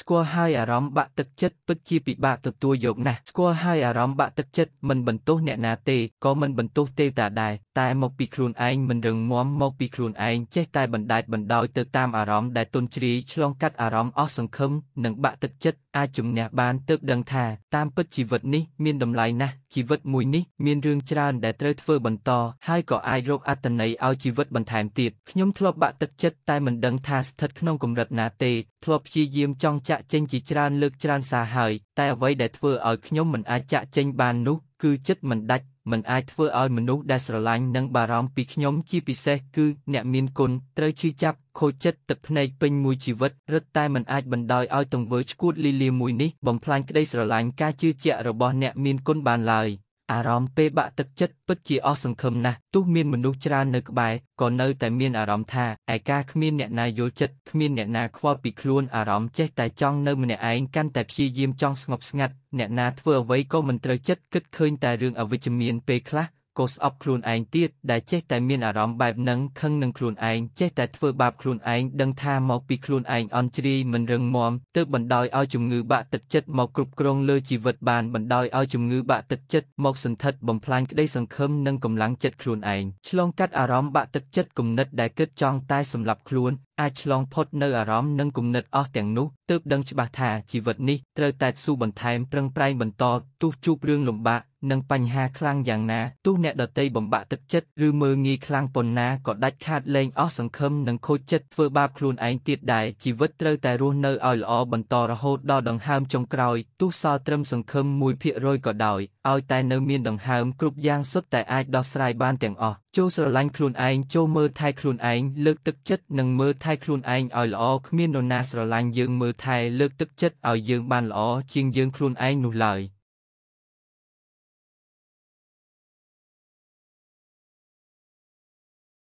ស្គាល់ហើយអារម្មណ៍បាក់ទឹកចិត្តពិតជាពិបាកទទួលយកណាស់ស្គាល់ហើយអារម្មណ៍បាក់ទឹកចិត្តមិនបន្ទោសអ្នកណាទេក៏មិនបន្ទោសទេតាដែរតែមកពីខ្លួនឯងមិនរឹងមាំមកពីខ្លួនឯងចេះតែបណ្ដែតបណ្ដោយទៅតាមអារម្មណ៍ដែលទន់ជ្រាយឆ្លងកាត់អារម្មណ៍អស់សង្ឃឹមនិងបាក់ទឹកចិត្តអាចជំនះបានទើបដឹងថាតាមពិតជីវិតនេះមានតម្លៃណាស់ជីវិតមួយនេះមានរឿងច្រើនដែលត្រូវធ្វើបន្តហើយក៏អាចរកអត្ថន័យឲ្យជីវិតបន្ថែមទៀតខ្ញុំធ្លាប់បាក់ទឹកចិត្តតែមិនដឹងថាស្ថិតក្នុងកម្រិតណាទេធ្លាប់ព្យាយាមចង់ចាក់ចេញ ជាច្រើនលើកច្រើនសារហើយតែអ្វីដែលធ្វើឲ្យខ្ញុំមិនអាចចាក់ចេញបាននោះគឺចិត្តមិនដាច់មិនអាចធ្វើឲ្យមនុស្សដែលស្រឡាញ់និងបារម្ភពីខ្ញុំជាពិសេសគឺអ្នកមានគុណត្រូវឈឺចាប់ខូចចិត្តទឹកភ្នែកពេញមួយជីវិតរឹតតែមិនអាចបណ្ដោយឲ្យទង្វើឈួតលីលាមួយនេះបំផ្លាញក្តីស្រឡាញ់ការជឿជាក់របស់អ្នកមានគុណបានឡើយ។អារម្មណ៍ពេលបាក់ទឹកចិត្តពិតជាអស់សង្ឃឹមណាស់ទោះមានមនុស្សច្រើននៅក្បែរក៏នៅតែមានអារម្មណ៍ថាឯកាគ្មានអ្នកណាយល់ចិត្តគ្មានអ្នកណាខ្វល់ពីខ្លួនអារម្មណ៍ចេះតែចង់នៅម្នាក់ឯងកាន់តែព្យាយាមចង់ស្ងប់ស្ងាត់អ្នកណាធ្វើអ្វីក៏មិនត្រូវចិត្តគិតឃើញតែរឿងអវិជ្ជមានពេលខ្លះក៏ស្អប់ខ្លួនឯងទៀតដែលចេះតែមានអារម្មណ៍បែបហ្នឹងខឹងនឹងខ្លួនឯងចេះតែធ្វើបាបខ្លួនឯងដឹងថាមកពីខ្លួនឯងអន់ជ្រាយមិនរឹងមាំទើបបណ្ដោយឲ្យជំងឺបាក់ទឹកចិត្តមកគ្រប់គ្រងលើជីវិតបានបណ្ដោយឲ្យជំងឺបាក់ទឹកចិត្តមកសន្ធិដ្ឋបំផ្លាញក្តីសង្ឃឹមនិងកម្លាំងចិត្តខ្លួនឯងឆ្លងកាត់អារម្មណ៍បាក់ទឹកចិត្តគំនិតដែលគិតចង់តែសម្លាប់ខ្លួនអាចឆ្លងផុតនៅអារម្មណ៍និងគំនិតអស់ទាំងនោះទើបដឹងច្បាស់ថាជីវិតនេះត្រូវតែស៊ូបន្ថែមប្រឹងប្រែងបន្តទោះជួបរឿងលំបាកនិងបញ្ហាខ្លាំងយ៉ាងណាទោះអ្នកដតីបំបាក់ទឹកចិត្តឬមើលងាយខ្លាំងប៉ុណ្ណាក៏ដាច់ខាតលែងអស់សង្ឃឹមនិងខូចចិត្តធ្វើបាបខ្លួនឯងទៀតដែរជីវិតត្រូវតែរស់នៅឲ្យល្អបន្តរហូតដល់ដង្ហើមចុងក្រោយទោះសល់ត្រឹមសង្ឃឹម1%ក៏ដោយឲ្យតែនៅមានដង្ហើមគ្រប់យ៉ាងសុទ្ធតែអាចដោះស្រាយបានទាំងអស់ចូលស្រឡាញ់ខ្លួនឯងចូលមើលថែខ្លួនឯងលើកទឹកចិត្តនិងមើលថែថែខ្លួនឯងឲ្យល្អគ្មាននរណាស្រឡាញ់យើងមើលថែលើកទឹកចិត្តឲ្យយើងបានល្អជាងយើងខ្លួនឯងនោះឡើយ។